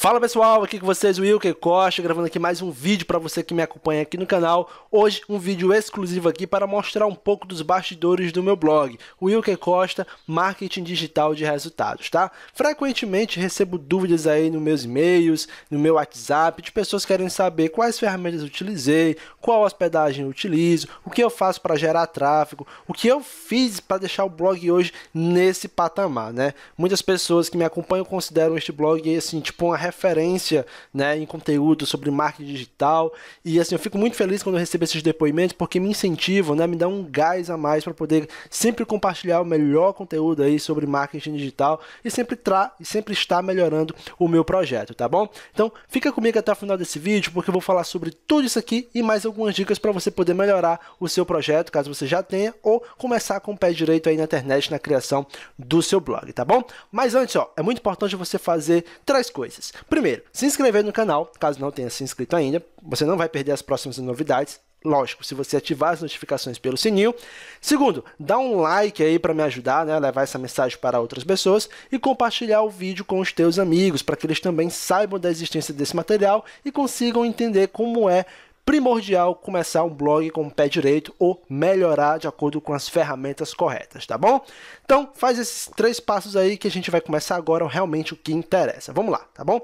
Fala pessoal, aqui com vocês o Wilker Costa, gravando aqui mais um vídeo para você que me acompanha aqui no canal. Hoje um vídeo exclusivo aqui para mostrar um pouco dos bastidores do meu blog, o Wilker Costa, Marketing Digital de Resultados, tá? Frequentemente recebo dúvidas aí nos meus e-mails, no meu WhatsApp, de pessoas querem saber quais ferramentas utilizei, qual hospedagem utilizo, o que eu faço para gerar tráfego, o que eu fiz para deixar o blog hoje nesse patamar, né? Muitas pessoas que me acompanham consideram este blog assim, tipo uma referência né, em conteúdo sobre marketing digital. E assim, eu fico muito feliz quando eu recebo esses depoimentos porque me incentivam, né, me dá um gás a mais para poder sempre compartilhar o melhor conteúdo aí sobre marketing digital e sempre, tra e sempre estar melhorando o meu projeto, tá bom? Então fica comigo até o final desse vídeo porque eu vou falar sobre tudo isso aqui e mais algumas dicas para você poder melhorar o seu projeto, caso você já tenha, ou começar com o pé direito aí na internet na criação do seu blog, tá bom? Mas antes, ó, é muito importante você fazer três coisas. Primeiro, se inscrever no canal, caso não tenha se inscrito ainda, você não vai perder as próximas novidades. Lógico, se você ativar as notificações pelo sininho. Segundo, dá um like aí para me ajudar, né, levar essa mensagem para outras pessoas e compartilhar o vídeo com os teus amigos, para que eles também saibam da existência desse material e consigam entender como é primordial começar um blog com o pé direito ou melhorar de acordo com as ferramentas corretas, tá bom? Então faz esses três passos aí que a gente vai começar agora realmente o que interessa. Vamos lá, tá bom?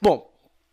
Bom,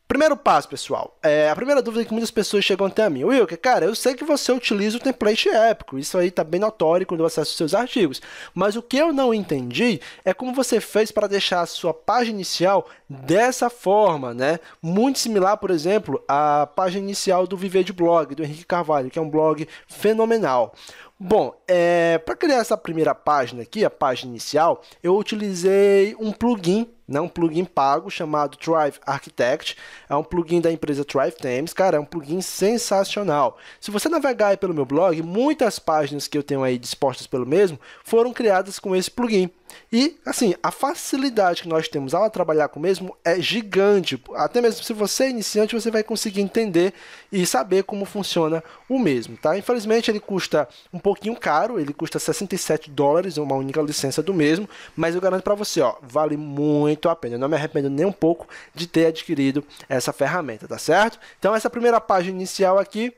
Primeiro passo, pessoal. É a primeira dúvida que muitas pessoas chegam até mim. Wilker, cara, eu sei que você utiliza o template épico. Isso aí tá bem notório quando eu acesso os seus artigos. Mas o que eu não entendi é como você fez para deixar a sua página inicial dessa forma, né? Muito similar, por exemplo, à página inicial do Viver de Blog, do Henrique Carvalho, que é um blog fenomenal. Bom, é, para criar essa primeira página aqui, a página inicial, eu utilizei um plugin, né, um plugin pago chamado Thrive Architect. É um plugin da empresa Thrive Themes, cara, é um plugin sensacional. Se você navegar aí pelo meu blog, muitas páginas que eu tenho aí dispostas pelo mesmo foram criadas com esse plugin. E, assim, a facilidade que nós temos ao trabalhar com o mesmo é gigante. Até mesmo se você é iniciante, você vai conseguir entender e saber como funciona o mesmo, tá? Infelizmente, ele custa um pouquinho caro, ele custa 67 dólares, uma única licença do mesmo, mas eu garanto para você, ó, vale muito a pena. Eu não me arrependo nem um pouco de ter adquirido essa ferramenta, tá certo? Então, essa primeira página inicial aqui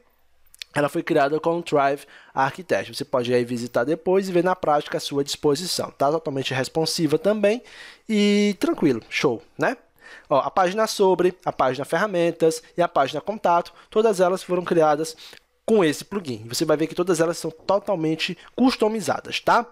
ela foi criada com o Drive Architect. Você pode aí visitar depois e ver na prática à sua disposição. Tá totalmente responsiva também e tranquilo, show, né? Ó, a página sobre, a página ferramentas e a página contato, todas elas foram criadas com esse plugin. Você vai ver que todas elas são totalmente customizadas, tá?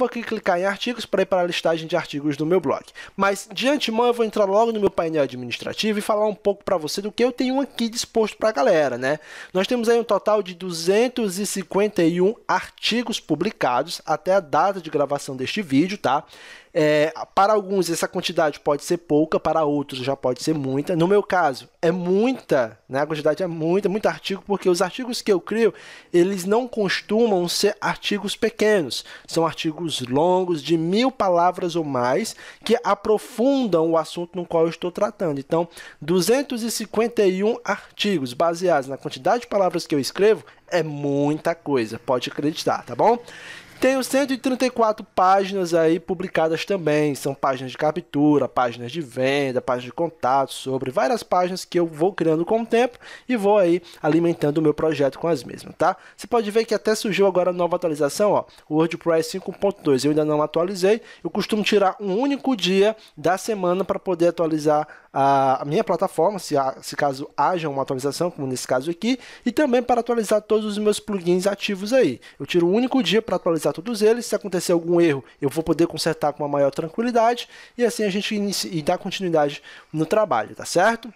vou aqui clicar em artigos para ir para a listagem de artigos do meu blog. Mas de antemão eu vou entrar logo no meu painel administrativo e falar um pouco para você do que eu tenho aqui disposto para a galera, né? Nós temos aí um total de 251 artigos publicados até a data de gravação deste vídeo, tá? É, para alguns essa quantidade pode ser pouca, para outros já pode ser muita. No meu caso, é muita, né? A quantidade é muita, muito artigo, porque os artigos que eu crio, eles não costumam ser artigos pequenos, são artigos longos de mil palavras ou mais que aprofundam o assunto no qual eu estou tratando. Então, 251 artigos baseados na quantidade de palavras que eu escrevo é muita coisa, pode acreditar, tá bom? Tenho 134 páginas aí publicadas também. São páginas de captura, páginas de venda, páginas de contato sobre várias páginas que eu vou criando com o tempo e vou aí alimentando o meu projeto com as mesmas, tá? Você pode ver que até surgiu agora nova atualização, ó, o WordPress 5.2. Eu ainda não atualizei. Eu costumo tirar um único dia da semana para poder atualizar a minha plataforma, se, há, se caso haja uma atualização, como nesse caso aqui, e também para atualizar todos os meus plugins ativos aí. Eu tiro um único dia para atualizar consertar todos eles. Se acontecer algum erro, eu vou poder consertar com uma maior tranquilidade e assim a gente e dá continuidade no trabalho, tá certo?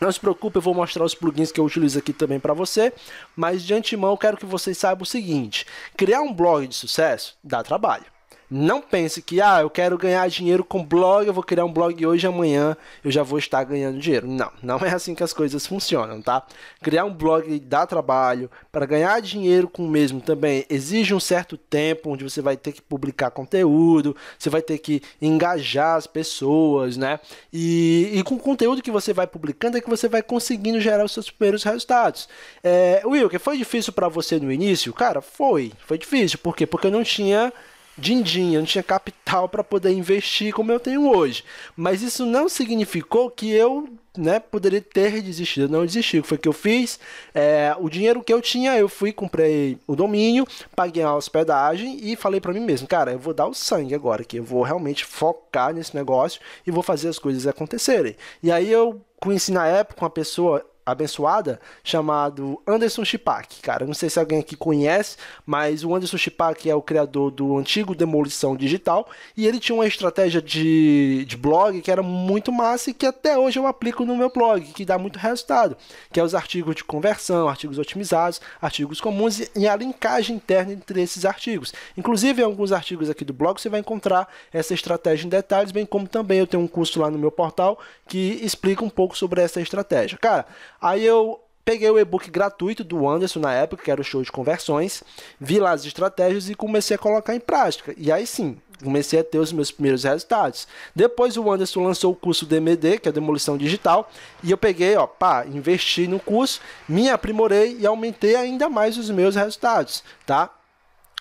Não se preocupe, eu vou mostrar os plugins que eu utilizo aqui também para você, mas de antemão eu quero que vocês saibam o seguinte: criar um blog de sucesso dá trabalho. Não pense que, ah, eu quero ganhar dinheiro com blog, eu vou criar um blog hoje, amanhã eu já vou estar ganhando dinheiro. Não, não é assim que as coisas funcionam, tá? Criar um blog dá trabalho. Para ganhar dinheiro com o mesmo também exige um certo tempo, onde você vai ter que publicar conteúdo, você vai ter que engajar as pessoas, né? E, e com o conteúdo que você vai publicando é que você vai conseguindo gerar os seus primeiros resultados. É, que foi difícil para você no início? Cara, foi. Foi difícil. Por quê? Porque eu não tinha din-din, eu não tinha capital para poder investir como eu tenho hoje. Mas isso não significou que eu né, poderia ter desistido. Eu não desisti. O que foi que eu fiz? É, o dinheiro que eu tinha, eu fui, comprei o domínio, paguei a hospedagem e falei para mim mesmo, cara, eu vou dar o sangue agora, que eu vou realmente focar nesse negócio e vou fazer as coisas acontecerem. E aí eu conheci na época uma pessoa abençoada chamado Anderson Chipak, cara. Não sei se alguém aqui conhece, mas o Anderson Chipak é o criador do antigo Demolição Digital e ele tinha uma estratégia de, de blog que era muito massa e que até hoje eu aplico no meu blog, que dá muito resultado, que é os artigos de conversão, artigos otimizados, artigos comuns e a linkagem interna entre esses artigos. Inclusive, em alguns artigos aqui do blog você vai encontrar essa estratégia em detalhes, bem como também eu tenho um curso lá no meu portal que explica um pouco sobre essa estratégia. Cara, Aí eu peguei o e-book gratuito do Anderson na época, que era o show de conversões, vi lá as estratégias e comecei a colocar em prática. E aí sim, comecei a ter os meus primeiros resultados. Depois o Anderson lançou o curso DMD, que é Demolição Digital, e eu peguei, ó, pá, investi no curso, me aprimorei e aumentei ainda mais os meus resultados, tá?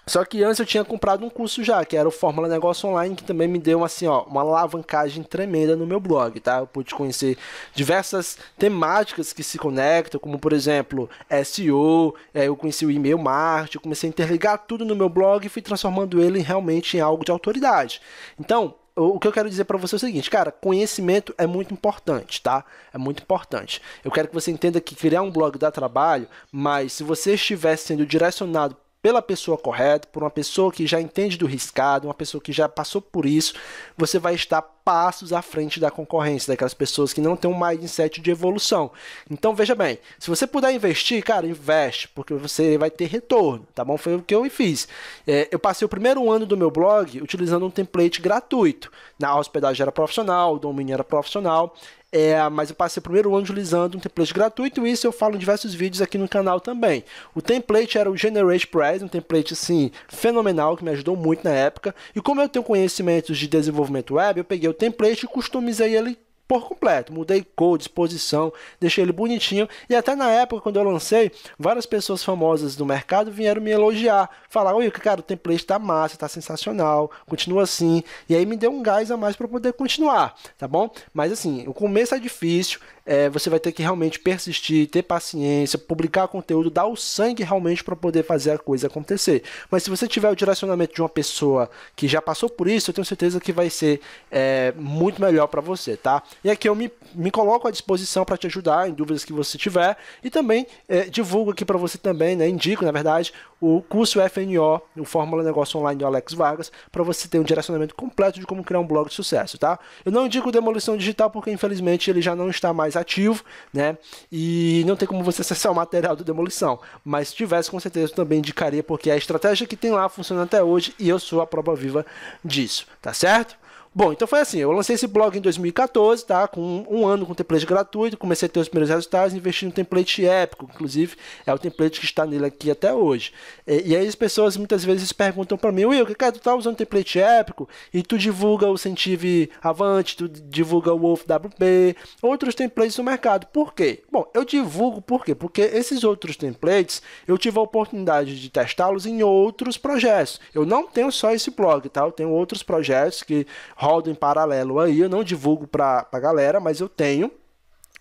Só que antes eu tinha comprado um curso já, que era o Fórmula Negócio Online, que também me deu assim, ó, uma alavancagem tremenda no meu blog, tá? Eu pude conhecer diversas temáticas que se conectam, como por exemplo, SEO, é, eu conheci o e-mail marketing, eu comecei a interligar tudo no meu blog e fui transformando ele realmente em algo de autoridade. Então, o que eu quero dizer para você é o seguinte, cara, conhecimento é muito importante, tá? É muito importante. Eu quero que você entenda que criar um blog dá trabalho, mas se você estiver sendo direcionado pela pessoa correta, por uma pessoa que já entende do riscado, uma pessoa que já passou por isso, você vai estar passos à frente da concorrência, daquelas pessoas que não têm um mindset de evolução. Então veja bem, se você puder investir, cara, investe, porque você vai ter retorno, tá bom? Foi o que eu fiz. É, eu passei o primeiro ano do meu blog utilizando um template gratuito. Na hospedagem era profissional, o domínio era profissional, é, mas eu passei o primeiro ano utilizando um template gratuito e isso eu falo em diversos vídeos aqui no canal também. O template era o Generate Press, um template assim fenomenal que me ajudou muito na época. E como eu tenho conhecimentos de desenvolvimento web, eu peguei o template e customizei ele por completo. Mudei cor, disposição, deixei ele bonitinho. E até na época, quando eu lancei, várias pessoas famosas do mercado vieram me elogiar. Falar, oi, cara, o template tá massa, tá sensacional, continua assim. E aí me deu um gás a mais para poder continuar, tá bom? Mas assim, o começo é difícil, é, você vai ter que realmente persistir, ter paciência, publicar conteúdo, dar o sangue realmente para poder fazer a coisa acontecer. Mas se você tiver o direcionamento de uma pessoa que já passou por isso, eu tenho certeza que vai ser é, muito melhor para você, tá? E aqui eu me, me coloco à disposição para te ajudar em dúvidas que você tiver e também é, divulgo aqui para você também, né? Indico, na verdade, o curso FNO, o Fórmula Negócio Online do Alex Vargas, para você ter um direcionamento completo de como criar um blog de sucesso, tá? Eu não indico demolição digital porque infelizmente ele já não está mais mais ativo, né? E não tem como você acessar o material do Demolição. Mas se tivesse, com certeza também indicaria, porque é a estratégia que tem lá funciona até hoje e eu sou a prova viva disso, tá certo? Bom, então foi assim, eu lancei esse blog em 2014, tá? Com um ano com template gratuito, comecei a ter os primeiros resultados, investi no template épico, inclusive é o template que está nele aqui até hoje. E, e aí as pessoas muitas vezes perguntam para mim, Will, cara, tu tá usando template épico e tu divulga o Centive Avante, tu divulga o Wolf WP, outros templates no mercado. Por quê? Bom, eu divulgo por quê? Porque esses outros templates, eu tive a oportunidade de testá-los em outros projetos. Eu não tenho só esse blog, tá? Eu tenho outros projetos que rodo em paralelo aí, eu não divulgo para a galera, mas eu tenho.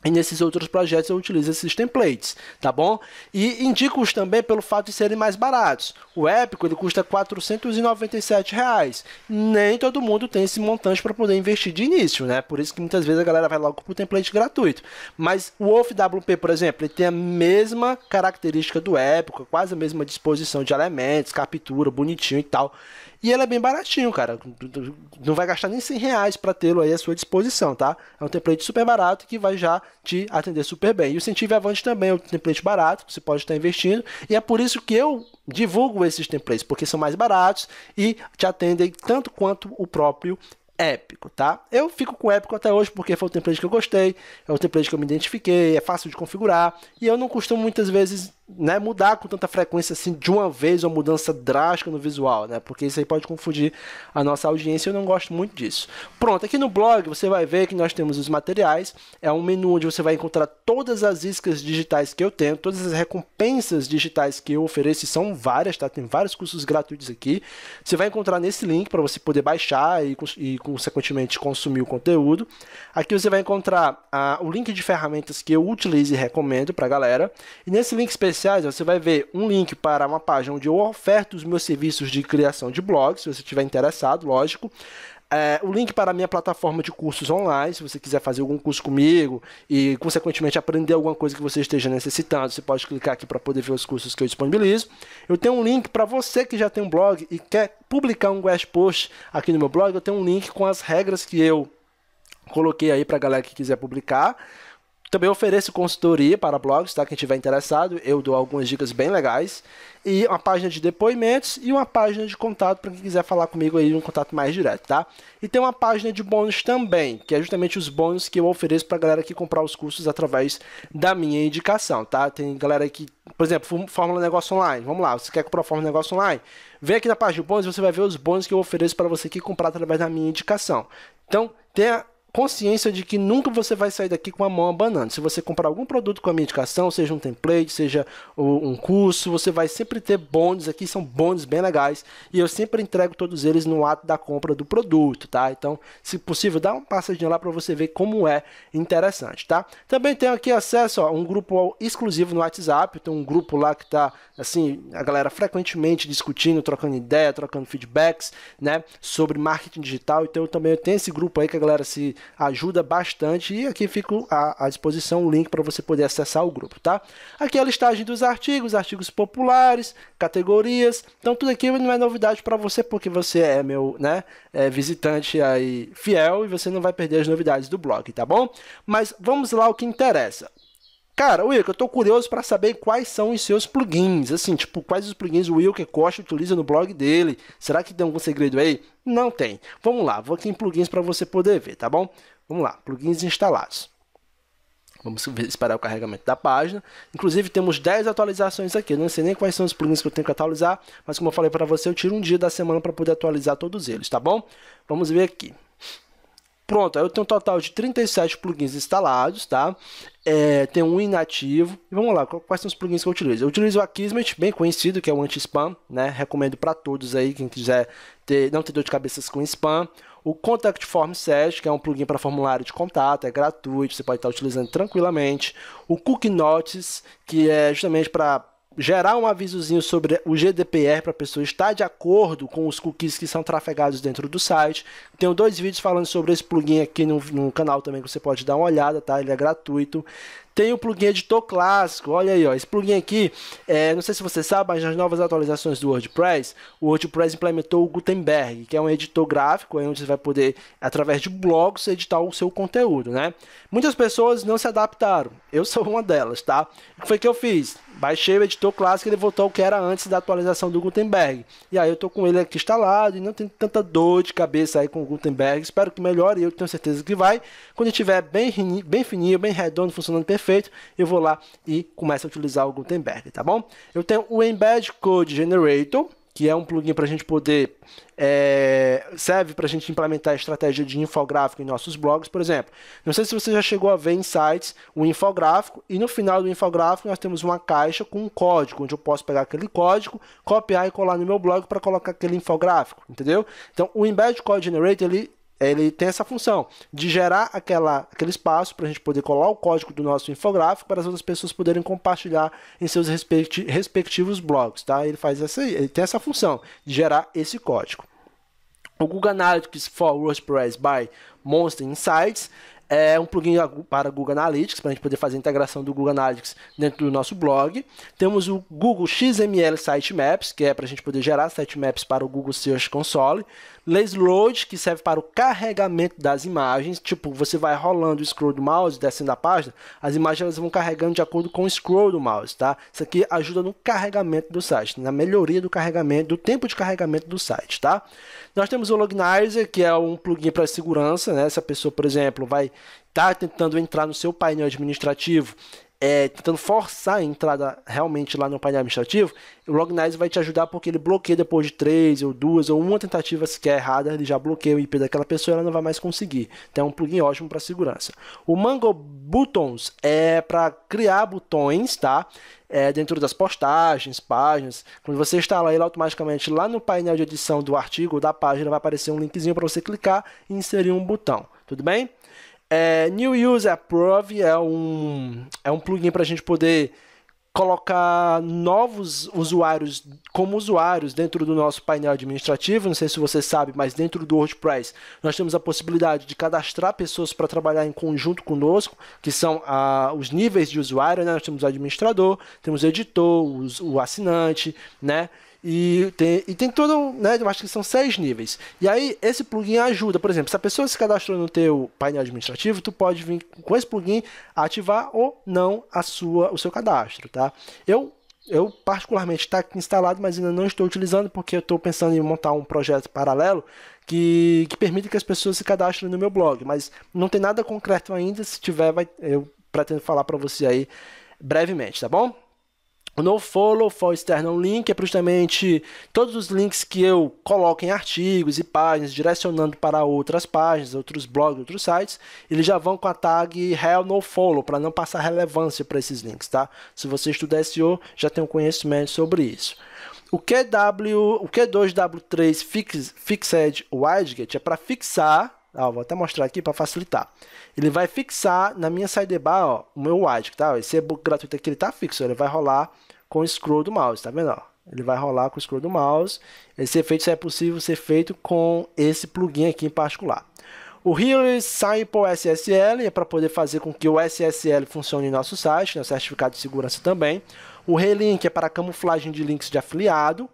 E nesses outros projetos eu utilizo esses templates, tá bom? E indico-os também pelo fato de serem mais baratos. O Épico ele custa R$ Reais. Nem todo mundo tem esse montante para poder investir de início, né? Por isso que muitas vezes a galera vai logo para o template gratuito. Mas o Wolf WP, por exemplo, ele tem a mesma característica do Épico, quase a mesma disposição de elementos, captura, bonitinho e tal. E ele é bem baratinho, cara. Não vai gastar nem 100 reais para tê-lo aí à sua disposição, tá? É um template super barato que vai já te atender super bem. E o Sentive Avante também é um template barato que você pode estar investindo. E é por isso que eu divulgo esses templates, porque são mais baratos e te atendem tanto quanto o próprio épico, tá? Eu fico com o épico até hoje porque foi o template que eu gostei, é o template que eu me identifiquei, é fácil de configurar e eu não costumo muitas vezes né, mudar com tanta frequência assim de uma vez uma mudança drástica no visual, né? Porque isso aí pode confundir a nossa audiência, eu não gosto muito disso. Pronto, aqui no blog você vai ver que nós temos os materiais, é um menu onde você vai encontrar todas as iscas digitais que eu tenho, todas as recompensas digitais que eu ofereço, são várias, tá? Tem vários cursos gratuitos aqui. Você vai encontrar nesse link para você poder baixar e, e, consequentemente consumir o conteúdo. Aqui você vai encontrar o link de ferramentas que eu utilizo e recomendo para galera. E nesse link específico comerciais, você vai ver um link para uma página onde eu oferto os meus serviços de criação de blogs, se você estiver interessado, lógico. É, o link para a minha plataforma de cursos online, se você quiser fazer algum curso comigo e, consequentemente, aprender alguma coisa que você esteja necessitando, você pode clicar aqui para poder ver os cursos que eu disponibilizo. Eu tenho um link para você que já tem um blog e quer publicar um guest post aqui no meu blog, eu tenho um link com as regras que eu coloquei aí para a galera que quiser publicar também ofereço consultoria para blogs, tá? Quem tiver interessado, eu dou algumas dicas bem legais. E uma página de depoimentos e uma página de contato para quem quiser falar comigo aí, um contato mais direto, tá? E tem uma página de bônus também, que é justamente os bônus que eu ofereço para galera que comprar os cursos através da minha indicação, tá? Tem galera que, por exemplo, Fórmula Negócio Online, vamos lá, você quer comprar Fórmula Negócio Online? Vem aqui na página de bônus, você vai ver os bônus que eu ofereço para você que comprar através da minha indicação. Então, tenha consciência de que nunca você vai sair daqui com a mão abanando. Se você comprar algum produto com a minha indicação, seja um template, seja um curso, você vai sempre ter bônus aqui, são bônus bem legais, e eu sempre entrego todos eles no ato da compra do produto, tá? Então, se possível, dá uma passadinha lá para você ver como é interessante, tá? Também tenho aqui acesso a um grupo exclusivo no WhatsApp, tem um grupo lá que tá assim, a galera frequentemente discutindo, trocando ideia, trocando feedbacks, né, sobre marketing digital. Então, eu também tenho esse grupo aí que a galera se ajuda bastante. E aqui fica à, à disposição o link para você poder acessar o grupo, tá? Aqui é a listagem dos artigos, artigos populares, categorias. Então tudo aqui não é novidade para você, porque você é meu né, é visitante aí fiel e você não vai perder as novidades do blog, tá bom? Mas vamos lá o que interessa. Cara, Wilker, eu tô curioso para saber quais são os seus plugins. Assim, tipo, quais os plugins o Wilker Costa utiliza no blog dele. Será que tem algum segredo aí? Não tem. Vamos lá, vou aqui em plugins para você poder ver, tá bom? Vamos lá, plugins instalados. Vamos esperar o carregamento da página. Inclusive, temos 10 atualizações aqui. não sei nem quais são os plugins que eu tenho que atualizar, mas como eu falei para você, eu tiro um dia da semana para poder atualizar todos eles, tá bom? Vamos ver aqui. Pronto, aí eu tenho um total de 37 plugins instalados, tá? É, tem um inativo. E vamos lá, quais são os plugins que eu utilizo? Eu utilizo o Akismet, bem conhecido, que é o anti-spam, né? Recomendo para todos aí, quem quiser ter, não ter dor de cabeça com spam. O Contact Form Set, que é um plugin para formulário de contato, é gratuito, você pode estar tá utilizando tranquilamente. O Cookie Notes, que é justamente para gerar um avisozinho sobre o GDPR para a pessoa estar de acordo com os cookies que são trafegados dentro do site. Tenho dois vídeos falando sobre esse plugin aqui no, no canal também que você pode dar uma olhada, tá? Ele é gratuito. Tem o plugin editor clássico, olha aí, ó. Esse plugin aqui, é, não sei se você sabe, mas nas novas atualizações do WordPress, o WordPress implementou o Gutenberg, que é um editor gráfico, onde você vai poder, através de blogs, editar o seu conteúdo, né? Muitas pessoas não se adaptaram, eu sou uma delas, tá? O que foi que eu fiz? Baixei o editor clássico, ele voltou ao que era antes da atualização do Gutenberg. E aí eu tô com ele aqui instalado e não tenho tanta dor de cabeça aí com o Gutenberg. Espero que melhore, eu tenho certeza que vai. Quando estiver bem, bem fininho, bem redondo, funcionando perfeito, eu vou lá e começo a utilizar o Gutenberg, tá bom? Eu tenho o Embed Code Generator, que é um plugin para a gente poder. É, serve para a gente implementar a estratégia de infográfico em nossos blogs, por exemplo. Não sei se você já chegou a ver em sites o infográfico, e no final do infográfico nós temos uma caixa com um código, onde eu posso pegar aquele código, copiar e colar no meu blog para colocar aquele infográfico, entendeu? Então o Embed Code Generator ele ele tem essa função de gerar aquela, aquele espaço para a gente poder colar o código do nosso infográfico para as outras pessoas poderem compartilhar em seus respecti respectivos blogs, tá? Ele faz essa, ele tem essa função de gerar esse código. O Google Analytics for WordPress by Monster Insights é um plugin para Google Analytics, para a gente poder fazer a integração do Google Analytics dentro do nosso blog. Temos o Google XML Sitemaps, que é para a gente poder gerar sitemaps para o Google Search Console. Laseload, que serve para o carregamento das imagens. Tipo, você vai rolando o scroll do mouse, descendo a página, as imagens elas vão carregando de acordo com o scroll do mouse, tá? Isso aqui ajuda no carregamento do site, na melhoria do carregamento, do tempo de carregamento do site, tá? Nós temos o Loginizer que é um plugin para segurança, né? Se a pessoa, por exemplo, vai está tentando entrar no seu painel administrativo, é, tentando forçar a entrada realmente lá no painel administrativo, o Lognize vai te ajudar porque ele bloqueia depois de três ou duas ou uma tentativa sequer errada, ele já bloqueia o IP daquela pessoa e ela não vai mais conseguir. Então é um plugin ótimo para segurança. O Mango Buttons é para criar botões, tá? É, dentro das postagens, páginas. Quando você instala ele automaticamente lá no painel de edição do artigo ou da página vai aparecer um linkzinho para você clicar e inserir um botão. Tudo bem? É, New User Approve é um, é um plugin para a gente poder colocar novos usuários como usuários dentro do nosso painel administrativo. Não sei se você sabe, mas dentro do WordPress nós temos a possibilidade de cadastrar pessoas para trabalhar em conjunto conosco, que são ah, os níveis de usuário. Né? Nós temos o administrador, temos o editor, os, o assinante, né? E tem, e tem todo, né, eu acho que são seis níveis. E aí esse plugin ajuda, por exemplo, se a pessoa se cadastrou no teu painel administrativo, tu pode vir com esse plugin ativar ou não a sua, o seu cadastro, tá? Eu eu particularmente está instalado, mas ainda não estou utilizando porque eu estou pensando em montar um projeto paralelo que, que permita que as pessoas se cadastrem no meu blog, mas não tem nada concreto ainda. Se tiver, vai, eu pretendo falar para você aí brevemente, tá bom? No follow for external link é justamente todos os links que eu coloco em artigos e páginas, direcionando para outras páginas, outros blogs, outros sites, eles já vão com a tag real no follow para não passar relevância para esses links, tá? Se você estuda SEO, já tem um conhecimento sobre isso. O QW, o Q2W3 fix, Fixed Widget é para fixar ah, ó, vou até mostrar aqui para facilitar. Ele vai fixar na minha sidebar ó, o meu white, tá? Esse e-book é gratuito aqui ele tá fixo, ele vai rolar com o scroll do mouse, tá vendo? Ó? Ele vai rolar com o scroll do mouse. Esse efeito só é possível ser feito com esse plugin aqui em particular. O Here Sample SSL é para poder fazer com que o SSL funcione em nosso site, né? o certificado de segurança também. O Relink é para camuflagem de links de afiliado.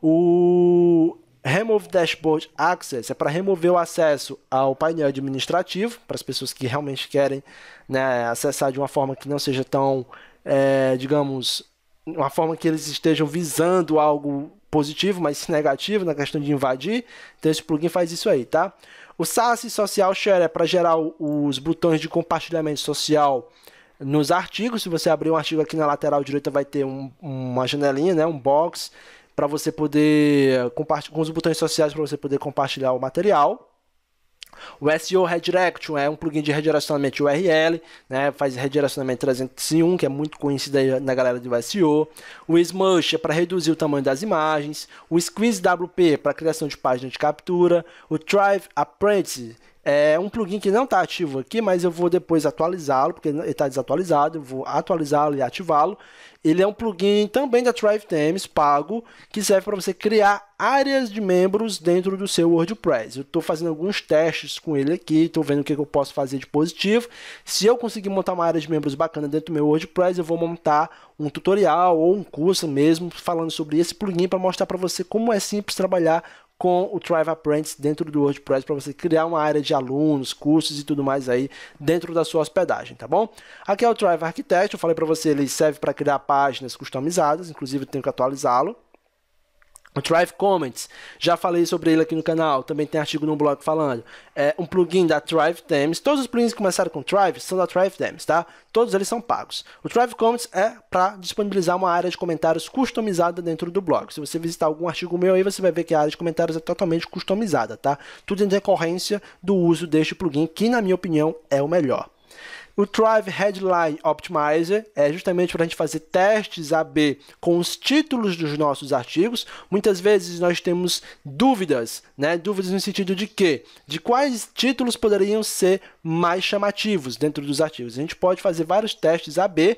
O Remove Dashboard Access é para remover o acesso ao painel administrativo, para as pessoas que realmente querem né, acessar de uma forma que não seja tão, é, digamos, uma forma que eles estejam visando algo positivo, mas negativo na questão de invadir. Então esse plugin faz isso aí, tá? O SaaS Social Share é para gerar os botões de compartilhamento social nos artigos. Se você abrir um artigo aqui na lateral direita, vai ter um, uma janelinha, né, um box para você poder compartilhar com os botões sociais para você poder compartilhar o material. O SEO Redirection é um plugin de redirecionamento URL, né? faz redirecionamento 301, que é muito conhecido na galera do SEO. O Smush é para reduzir o tamanho das imagens. O Squeeze WP é para criação de página de captura. O Thrive Apprentice é um plugin que não está ativo aqui, mas eu vou depois atualizá-lo, porque ele está desatualizado, eu vou atualizá-lo e ativá-lo. Ele é um plugin também da Thrive Themes, pago, que serve para você criar áreas de membros dentro do seu WordPress. Eu estou fazendo alguns testes com ele aqui, estou vendo o que, que eu posso fazer de positivo. Se eu conseguir montar uma área de membros bacana dentro do meu WordPress, eu vou montar um tutorial ou um curso mesmo falando sobre esse plugin para mostrar para você como é simples trabalhar com o Thrive Apprentice dentro do WordPress para você criar uma área de alunos, cursos e tudo mais aí dentro da sua hospedagem, tá bom? Aqui é o Thrive Architect, eu falei para você, ele serve para criar páginas customizadas, inclusive eu tenho que atualizá-lo. O Thrive Comments, já falei sobre ele aqui no canal, também tem artigo no blog falando. É um plugin da Thrive Themes. Todos os plugins que começaram com Thrive são da Thrive Themes, tá? Todos eles são pagos. O Thrive Comments é para disponibilizar uma área de comentários customizada dentro do blog. Se você visitar algum artigo meu aí, você vai ver que a área de comentários é totalmente customizada, tá? Tudo em decorrência do uso deste plugin, que na minha opinião é o melhor. O Thrive Headline Optimizer é justamente para a gente fazer testes AB com os títulos dos nossos artigos. Muitas vezes nós temos dúvidas, né? Dúvidas no sentido de quê? de quais títulos poderiam ser mais chamativos dentro dos artigos. A gente pode fazer vários testes AB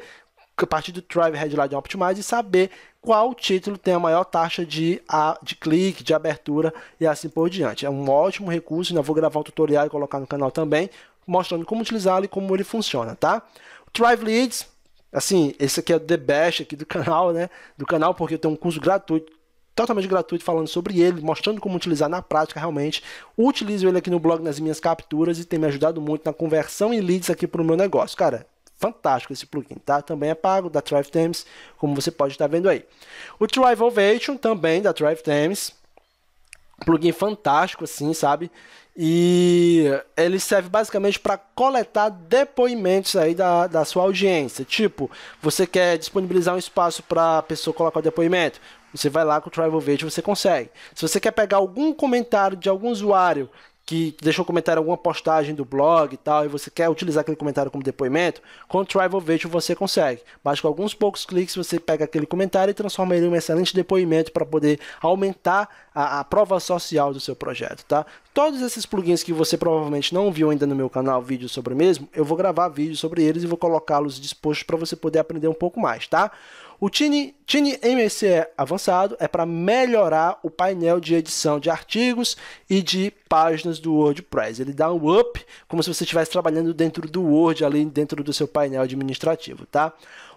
a partir do Thrive Headline Optimizer e saber qual título tem a maior taxa de, de clique, de abertura e assim por diante. É um ótimo recurso, ainda vou gravar um tutorial e colocar no canal também, mostrando como utilizá-lo e como ele funciona, tá? O Thrive Leads, assim, esse aqui é o The Best aqui do canal, né? Do canal, porque eu tenho um curso gratuito totalmente gratuito falando sobre ele, mostrando como utilizar na prática realmente. Utilizo ele aqui no blog nas minhas capturas e tem me ajudado muito na conversão em leads aqui para o meu negócio. Cara, fantástico esse plugin, tá? Também é pago da Thrive Thames, como você pode estar tá vendo aí. O Thrive Ovation também da Thrive Thames plugin fantástico, assim, sabe? E ele serve basicamente para coletar depoimentos aí da, da sua audiência. Tipo, você quer disponibilizar um espaço para a pessoa colocar o depoimento? Você vai lá com o Travel Verde, você consegue. Se você quer pegar algum comentário de algum usuário que deixou comentário alguma postagem do blog e tal, e você quer utilizar aquele comentário como depoimento, com o Tribal você consegue. Mas com alguns poucos cliques você pega aquele comentário e transforma ele em um excelente depoimento para poder aumentar a, a, prova social do seu projeto, tá? Todos esses plugins que você provavelmente não viu ainda no meu canal vídeo sobre mesmo, eu vou gravar vídeo sobre eles e vou colocá-los dispostos para você poder aprender um pouco mais, tá? O Tiny, Tiny MSE avançado é para melhorar o painel de edição de artigos e de páginas do WordPress. Ele dá um up, como se você estivesse trabalhando dentro do Word, ali dentro do seu painel administrativo, tá?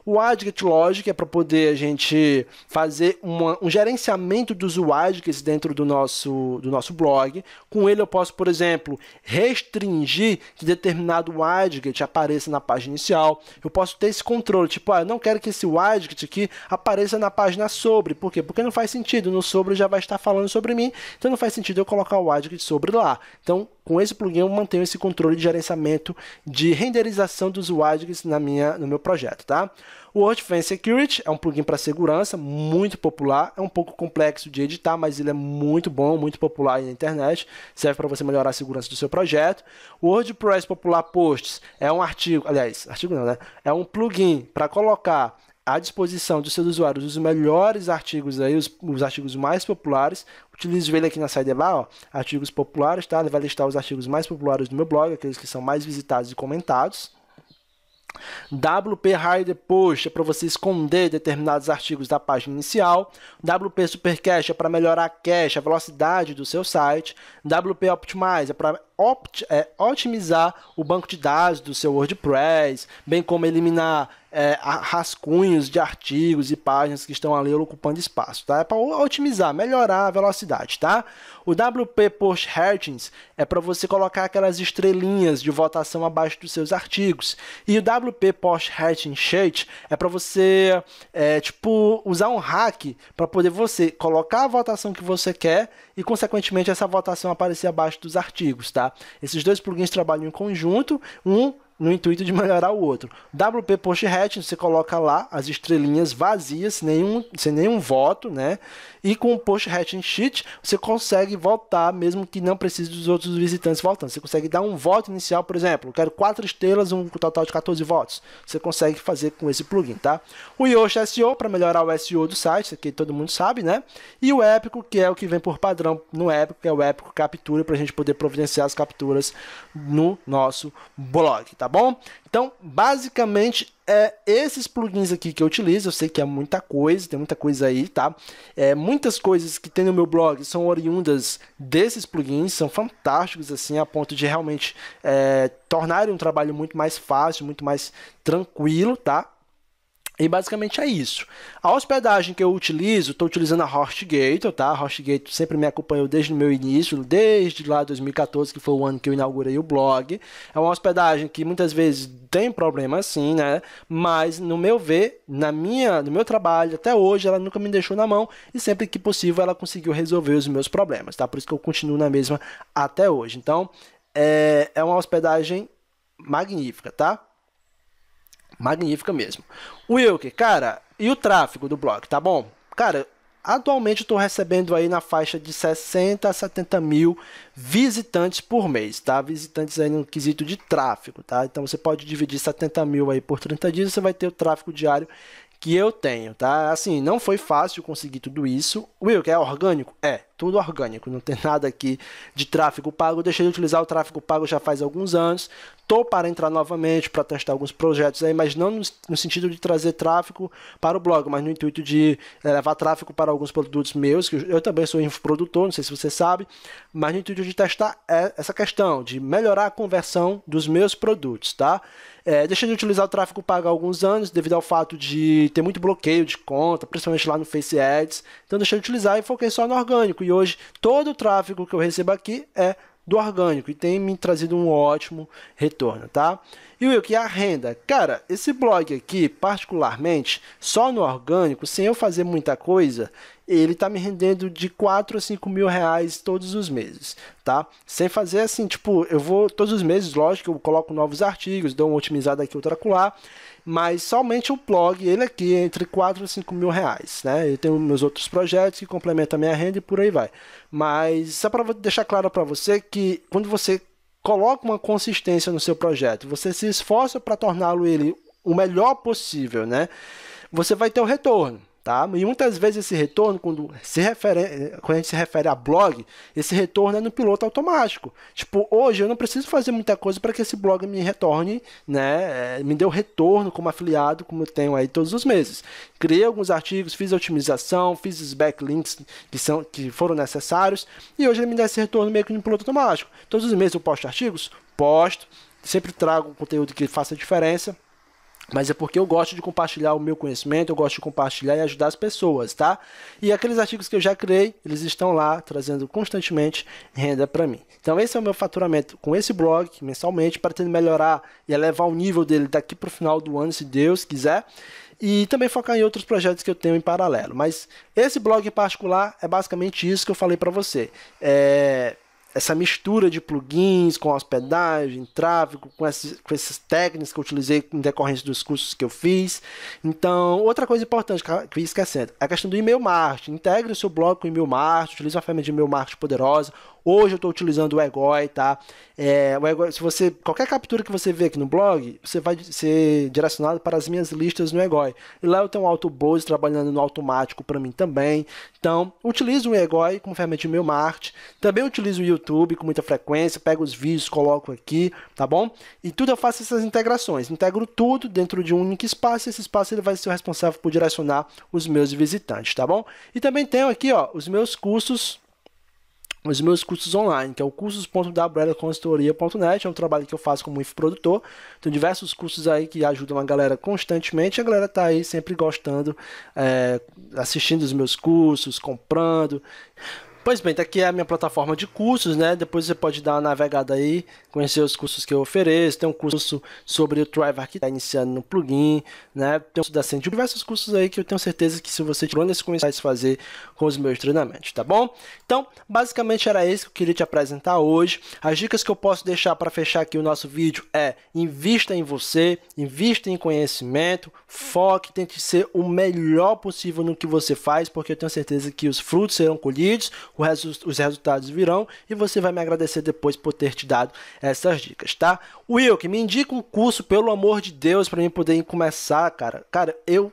O Adget Logic é para poder a gente fazer uma, um gerenciamento dos widgets dentro do nosso, do nosso blog. Com ele eu posso, por exemplo, restringir que determinado widget apareça na página inicial. Eu posso ter esse controle, tipo, ah, eu não quero que esse widget aqui apareça na página sobre. Por quê? Porque não faz sentido, no sobre já vai estar falando sobre mim, então não faz sentido eu colocar o widget sobre lá. Então, com esse plugin eu mantenho esse controle de gerenciamento de renderização dos widgets na minha, no meu projeto, tá? O WordFan Security é um plugin para segurança, muito popular, é um pouco complexo de editar, mas ele é muito bom, muito popular na internet, serve para você melhorar a segurança do seu projeto. O WordPress Popular Posts é um artigo, aliás, artigo não, né? É um plugin para colocar à disposição dos seus usuários os melhores artigos aí, os, os, artigos mais populares, Utilizo ele aqui na sidebar, ó, artigos populares, tá? Ele vai listar os artigos mais populares do meu blog, aqueles que são mais visitados e comentados. WP Hide Post é para você esconder determinados artigos da página inicial. WP Super Cache é para melhorar a cache, a velocidade do seu site. WP Optimize é para opt, é, otimizar o banco de dados do seu WordPress, bem como eliminar é, rascunhos de artigos e páginas que estão ali ocupando espaço, tá? É para otimizar, melhorar a velocidade, tá? O WP Post Ratings é para você colocar aquelas estrelinhas de votação abaixo dos seus artigos. E o WP Post Rating Sheet é para você, é, tipo, usar um hack para poder você colocar a votação que você quer e, consequentemente, essa votação aparecer abaixo dos artigos, tá? Esses dois plugins trabalham em conjunto, um no intuito de melhorar o outro. WP Post Hatching, você coloca lá as estrelinhas vazias, sem nenhum, sem nenhum voto, né? E com o Post Hatching Sheet, você consegue votar, mesmo que não precise dos outros visitantes votando. Você consegue dar um voto inicial, por exemplo, quero quatro estrelas, um total de 14 votos. Você consegue fazer com esse plugin, tá? O Yoast SEO, para melhorar o SEO do site, isso aqui todo mundo sabe, né? E o Epico, que é o que vem por padrão no Epico, que é o Epico Captura, para a gente poder providenciar as capturas no nosso blog, tá? tá bom? Então, basicamente, é esses plugins aqui que eu utilizo, eu sei que é muita coisa, tem muita coisa aí, tá? É, muitas coisas que tem no meu blog são oriundas desses plugins, são fantásticos, assim, a ponto de realmente é, tornarem um trabalho muito mais fácil, muito mais tranquilo, tá? E basicamente é isso. A hospedagem que eu utilizo, estou utilizando a HostGator, tá? A HostGator sempre me acompanhou desde o meu início, desde lá 2014, que foi o ano que eu inaugurei o blog. É uma hospedagem que muitas vezes tem problema sim, né? Mas no meu ver, na minha, no meu trabalho até hoje, ela nunca me deixou na mão e sempre que possível ela conseguiu resolver os meus problemas, tá? Por isso que eu continuo na mesma até hoje. Então, é, é uma hospedagem magnífica, tá? Magnífica mesmo. Wilke, cara, e o tráfego do blog, tá bom? Cara, atualmente estou recebendo aí na faixa de 60 a 70 mil visitantes por mês, tá? Visitantes aí no quesito de tráfego, tá? Então você pode dividir 70 mil aí por 30 dias, você vai ter o tráfego diário que eu tenho, tá? Assim, não foi fácil conseguir tudo isso. O que é orgânico? É tudo orgânico, não tem nada aqui de tráfego pago. deixei de utilizar o tráfego pago já faz alguns anos. Estou para entrar novamente para testar alguns projetos aí, mas não no, sentido de trazer tráfego para o blog, mas no intuito de eh, levar tráfego para alguns produtos meus, que eu, também sou infoprodutor, não sei se você sabe, mas no intuito de testar é, essa questão de melhorar a conversão dos meus produtos, tá? É, deixei de utilizar o tráfego pago há alguns anos devido ao fato de ter muito bloqueio de conta, principalmente lá no Face Ads, então deixei de utilizar e foquei só no orgânico e hoje todo o tráfego que eu recebo aqui é do orgânico e tem me trazido um ótimo retorno, tá? E o que a renda? Cara, esse blog aqui, particularmente, só no orgânico, sem eu fazer muita coisa, ele tá me rendendo de 4 a 5 mil reais todos os meses, tá? Sem fazer assim, tipo, eu vou todos os meses, lógico, eu coloco novos artigos, dou uma otimizada aqui, outra colar mas somente o blog, ele aqui, é entre 4 e 5 mil reais, né? Eu tenho meus outros projetos que complementam a minha renda e por aí vai. Mas só para deixar claro para você que quando você coloca uma consistência no seu projeto, você se esforça para torná-lo ele o melhor possível, né? Você vai ter o retorno. Tá? E muitas vezes esse retorno, quando, se refere, quando a gente se refere a blog, esse retorno é no piloto automático. Tipo, hoje eu não preciso fazer muita coisa para que esse blog me retorne, né? É, me dê o retorno como afiliado, como eu tenho aí todos os meses. Criei alguns artigos, fiz a otimização, fiz os backlinks que, são, que foram necessários, e hoje ele me dá esse retorno meio que no piloto automático. Todos os meses eu posto artigos? Posto. Sempre trago conteúdo que faça diferença mas é porque eu gosto de compartilhar o meu conhecimento, eu gosto de compartilhar e ajudar as pessoas, tá? E aqueles artigos que eu já criei, eles estão lá trazendo constantemente renda para mim. Então esse é o meu faturamento com esse blog mensalmente, tentar melhorar e elevar o nível dele daqui para o final do ano, se Deus quiser. E também focar em outros projetos que eu tenho em paralelo. Mas esse blog em particular é basicamente isso que eu falei para você. É essa mistura de plugins com hospedagem, tráfego, com essas, com essas técnicas que eu utilizei em decorrência dos cursos que eu fiz. Então, outra coisa importante que eu ia esquecendo é a questão do e-mail marketing. Integre o seu blog com e-mail marketing, utilize uma ferramenta de e-mail marketing poderosa, Hoje eu estou utilizando o Egoi, tá? É, o Egoy, se você qualquer captura que você vê aqui no blog, você vai ser direcionado para as minhas listas no Egoi. E lá eu tenho um AutoBose trabalhando no automático para mim também. Então, utilizo o Egoi como ferramenta de meu marketing. Também utilizo o YouTube com muita frequência, pego os vídeos, coloco aqui, tá bom? E tudo eu faço essas integrações. Integro tudo dentro de um único espaço, e esse espaço ele vai ser o responsável por direcionar os meus visitantes, tá bom? E também tenho aqui, ó, os meus cursos os meus cursos online, que é o cursos.wconsultoria.net, é um trabalho que eu faço como infoprodutor. Tem diversos cursos aí que ajudam a galera constantemente, a galera tá aí sempre gostando, é, assistindo os meus cursos, comprando. Pois bem, tá aqui é a minha plataforma de cursos, né? Depois você pode dar uma navegada aí, conhecer os cursos que eu ofereço. Tem um curso sobre o Driver que está iniciando no plugin, né? Tem um curso da Centro, diversos cursos aí que eu tenho certeza que se você estiver nesse começar a fazer com os meus treinamentos, tá bom? Então, basicamente era isso que eu queria te apresentar hoje. As dicas que eu posso deixar para fechar aqui o nosso vídeo é: invista em você, invista em conhecimento, foque, tente ser o melhor possível no que você faz, porque eu tenho certeza que os frutos serão colhidos os resultados virão e você vai me agradecer depois por ter te dado essas dicas, tá? Will, que me indica um curso, pelo amor de Deus, para mim poder começar, cara. Cara, eu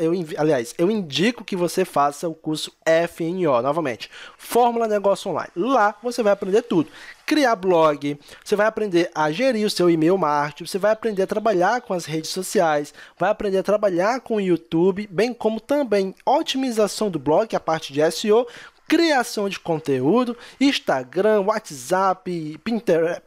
eu, aliás, eu indico que você faça o curso FNO, novamente, Fórmula Negócio Online. Lá você vai aprender tudo. Criar blog, você vai aprender a gerir o seu e-mail marketing, você vai aprender a trabalhar com as redes sociais, vai aprender a trabalhar com o YouTube, bem como também otimização do blog, a parte de SEO, criação de conteúdo, Instagram, WhatsApp,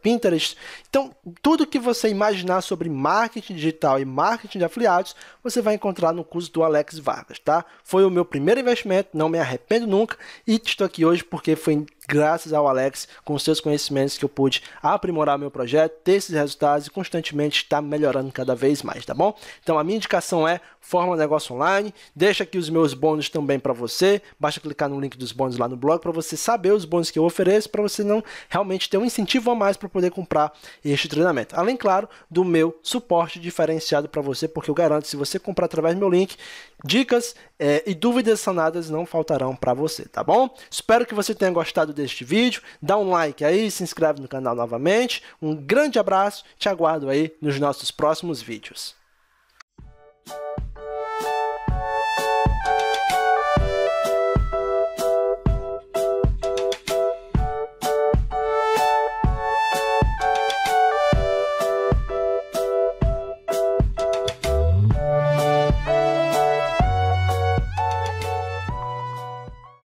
Pinterest. Então, tudo que você imaginar sobre marketing digital e marketing de afiliados, você vai encontrar no curso do Alex Vargas, tá? Foi o meu primeiro investimento, não me arrependo nunca e estou aqui hoje porque foi graças ao Alex, com seus conhecimentos que eu pude aprimorar meu projeto, ter esses resultados e constantemente estar tá melhorando cada vez mais, tá bom? Então a minha indicação é forma negócio online, deixa aqui os meus bônus também para você, basta clicar no link dos bônus lá no blog para você saber os bônus que eu ofereço, para você não realmente ter um incentivo a mais para poder comprar este treinamento. Além, claro, do meu suporte diferenciado para você, porque eu garanto, se você comprar através do meu link, dicas é, e dúvidas sanadas não faltarão para você, tá bom? Espero que você tenha gostado deste vídeo, dá um like aí, se inscreve no canal novamente. Um grande abraço, te aguardo aí nos nossos próximos vídeos.